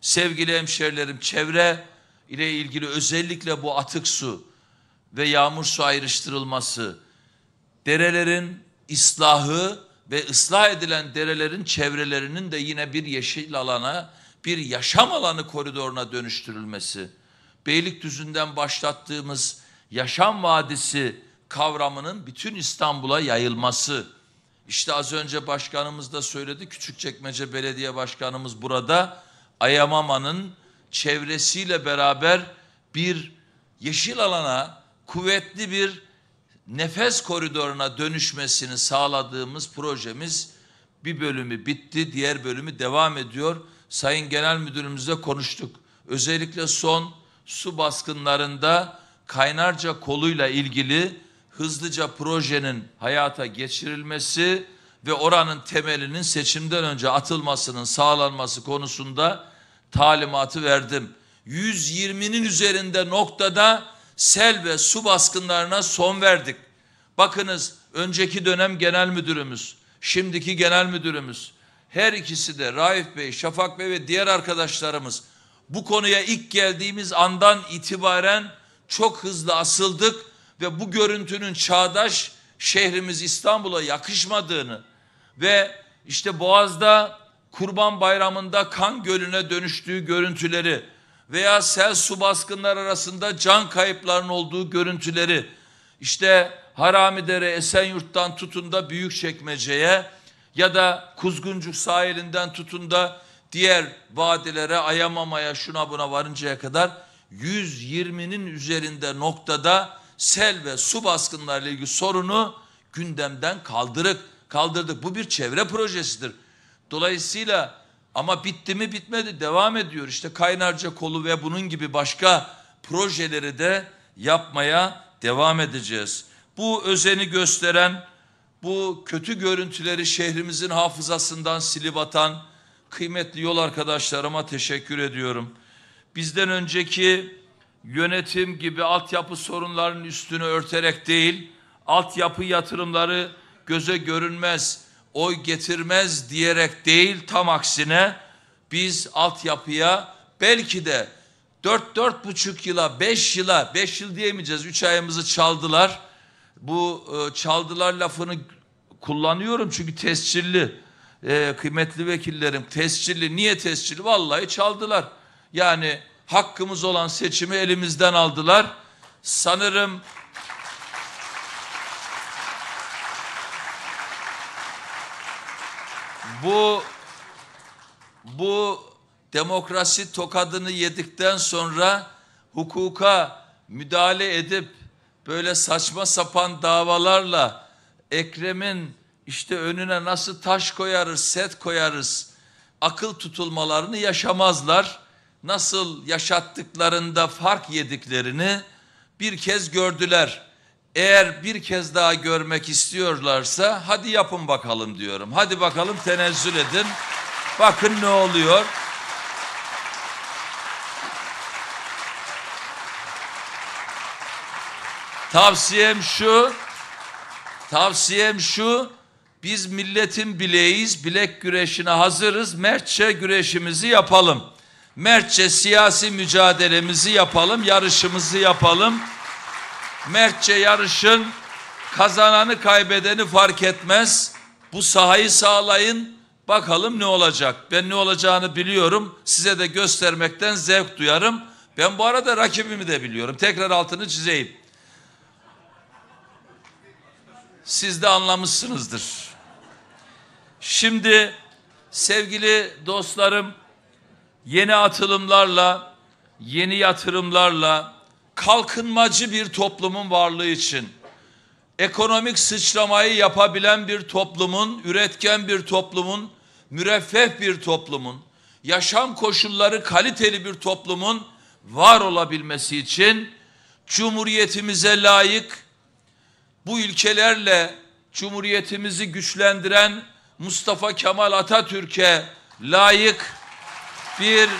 Sevgili hemşerilerim çevre ile ilgili özellikle bu atık su ve yağmur su ayrıştırılması, derelerin islahı ve ıslah edilen derelerin çevrelerinin de yine bir yeşil alana, bir yaşam alanı koridoruna dönüştürülmesi, Beylikdüzü'nden başlattığımız yaşam vadisi kavramının bütün İstanbul'a yayılması. İşte az önce başkanımız da söyledi, Küçükçekmece Belediye Başkanımız burada Ayamama'nın çevresiyle beraber bir yeşil alana kuvvetli bir nefes koridoruna dönüşmesini sağladığımız projemiz bir bölümü bitti, diğer bölümü devam ediyor. Sayın Genel Müdürümüzle konuştuk. Özellikle son su baskınlarında kaynarca koluyla ilgili hızlıca projenin hayata geçirilmesi ve oranın temelinin seçimden önce atılmasının sağlanması konusunda talimatı verdim. 120'nin üzerinde noktada sel ve su baskınlarına son verdik. Bakınız önceki dönem genel müdürümüz, şimdiki genel müdürümüz, her ikisi de Raif Bey, Şafak Bey ve diğer arkadaşlarımız bu konuya ilk geldiğimiz andan itibaren çok hızlı asıldık ve bu görüntünün çağdaş şehrimiz İstanbul'a yakışmadığını ve işte Boğaz'da Kurban Bayramı'nda kan gölüne dönüştüğü görüntüleri veya sel su baskınlar arasında can kayıplarının olduğu görüntüleri işte Haramidere, Esenyurt'tan tutun da Büyükçekmece'ye ya da Kuzguncuk sahilinden tutun da diğer vadilere, Ayamama'ya, şuna buna varıncaya kadar 120'nin üzerinde noktada sel ve su baskınlarıyla ilgili sorunu gündemden kaldırık, kaldırdık. Bu bir çevre projesidir. Dolayısıyla ama bitti mi bitmedi devam ediyor. İşte kaynarca kolu ve bunun gibi başka projeleri de yapmaya devam edeceğiz. Bu özeni gösteren, bu kötü görüntüleri şehrimizin hafızasından silip atan kıymetli yol arkadaşlarıma teşekkür ediyorum. Bizden önceki yönetim gibi altyapı sorunlarının üstünü örterek değil, altyapı yatırımları göze görünmez, oy getirmez diyerek değil tam aksine biz altyapıya belki de dört dört buçuk yıla beş yıla beş yıl diyemeyeceğiz üç ayımızı çaldılar. Bu e, çaldılar lafını kullanıyorum çünkü tescilli e, kıymetli vekillerim tescilli niye tescilli vallahi çaldılar. Yani hakkımız olan seçimi elimizden aldılar. Sanırım Bu bu demokrasi tokadını yedikten sonra hukuka müdahale edip böyle saçma sapan davalarla Ekrem'in işte önüne nasıl taş koyarız, set koyarız akıl tutulmalarını yaşamazlar. Nasıl yaşattıklarında fark yediklerini bir kez gördüler eğer bir kez daha görmek istiyorlarsa hadi yapın bakalım diyorum. Hadi bakalım tenezzül edin. Bakın ne oluyor. Tavsiyem şu. Tavsiyem şu. Biz milletin bileğiyiz. Bilek güreşine hazırız. Mertçe güreşimizi yapalım. Mertçe siyasi mücadelemizi yapalım, yarışımızı yapalım. Mertçe yarışın kazananı kaybedeni fark etmez. Bu sahayı sağlayın. Bakalım ne olacak. Ben ne olacağını biliyorum. Size de göstermekten zevk duyarım. Ben bu arada rakibimi de biliyorum. Tekrar altını çizeyim. Siz de anlamışsınızdır. Şimdi sevgili dostlarım yeni atılımlarla, yeni yatırımlarla, kalkınmacı bir toplumun varlığı için, ekonomik sıçramayı yapabilen bir toplumun, üretken bir toplumun, müreffeh bir toplumun, yaşam koşulları kaliteli bir toplumun var olabilmesi için cumhuriyetimize layık bu ülkelerle cumhuriyetimizi güçlendiren Mustafa Kemal Atatürk'e layık bir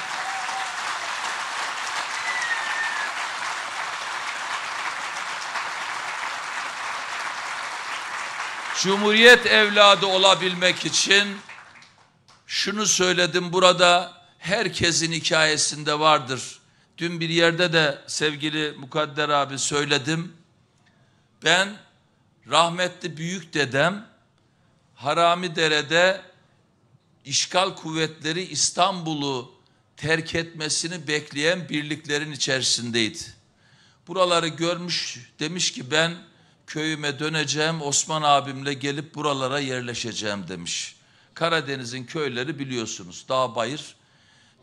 Cumhuriyet evladı olabilmek için şunu söyledim burada herkesin hikayesinde vardır. Dün bir yerde de sevgili Mukadder abi söyledim. Ben rahmetli büyük dedem Harami Dere'de işgal kuvvetleri İstanbul'u terk etmesini bekleyen birliklerin içerisindeydi. Buraları görmüş demiş ki ben köyüme döneceğim Osman abimle gelip buralara yerleşeceğim demiş. Karadeniz'in köyleri biliyorsunuz dağ bayır.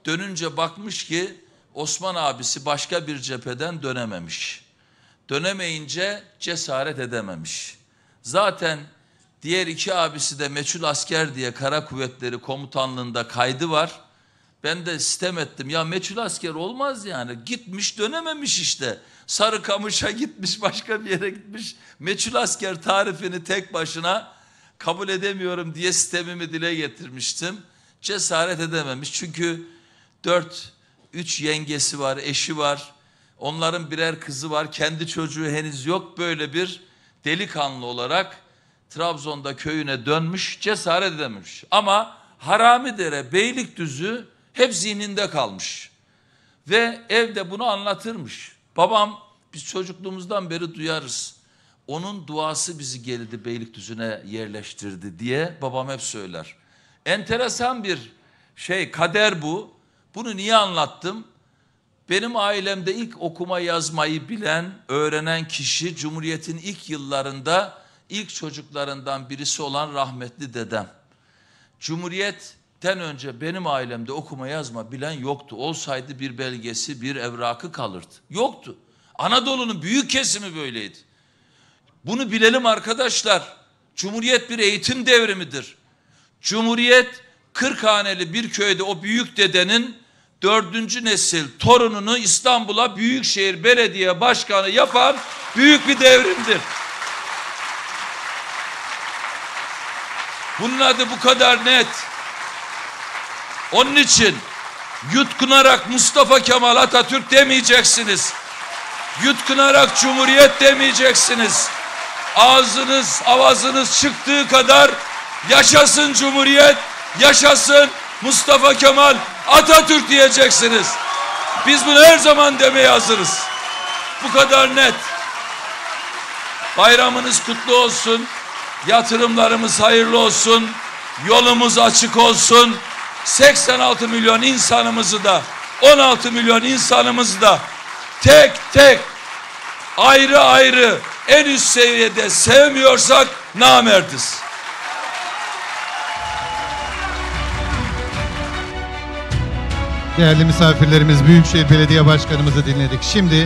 Dönünce bakmış ki Osman abisi başka bir cepheden dönememiş. Dönemeyince cesaret edememiş. Zaten diğer iki abisi de meçhul asker diye kara kuvvetleri komutanlığında kaydı var. Ben de sistem ettim. Ya meçhul asker olmaz yani. Gitmiş dönememiş işte. Sarıkamış'a gitmiş başka bir yere gitmiş. Meçhul asker tarifini tek başına kabul edemiyorum diye sistemimi dile getirmiştim. Cesaret edememiş. Çünkü dört, üç yengesi var, eşi var. Onların birer kızı var. Kendi çocuğu henüz yok. Böyle bir delikanlı olarak Trabzon'da köyüne dönmüş. Cesaret edememiş. Ama Haramidere, Beylikdüzü hep zihninde kalmış. Ve evde bunu anlatırmış. Babam biz çocukluğumuzdan beri duyarız. Onun duası bizi geldi Beylikdüzü'ne yerleştirdi diye babam hep söyler. Enteresan bir şey kader bu. Bunu niye anlattım? Benim ailemde ilk okuma yazmayı bilen, öğrenen kişi Cumhuriyet'in ilk yıllarında ilk çocuklarından birisi olan rahmetli dedem. Cumhuriyet Den önce benim ailemde okuma yazma bilen yoktu. Olsaydı bir belgesi, bir evrakı kalırdı. Yoktu. Anadolu'nun büyük kesimi böyleydi. Bunu bilelim arkadaşlar. Cumhuriyet bir eğitim devrimidir. Cumhuriyet 40 haneli bir köyde o büyük dedenin dördüncü nesil torununu İstanbul'a Büyükşehir Belediye Başkanı yapan büyük bir devrimdir. Bunun adı bu kadar net. Onun için yutkunarak Mustafa Kemal Atatürk demeyeceksiniz. Yutkunarak Cumhuriyet demeyeceksiniz. Ağzınız, avazınız çıktığı kadar yaşasın Cumhuriyet, yaşasın Mustafa Kemal Atatürk diyeceksiniz. Biz bunu her zaman demeye hazırız. Bu kadar net. Bayramınız kutlu olsun. Yatırımlarımız hayırlı olsun. Yolumuz açık olsun. 86 milyon insanımızı da 16 milyon insanımızı da tek tek ayrı ayrı en üst seviyede sevmiyorsak namerdiz. Değerli misafirlerimiz Büyükşehir Belediye Başkanımızı dinledik. Şimdi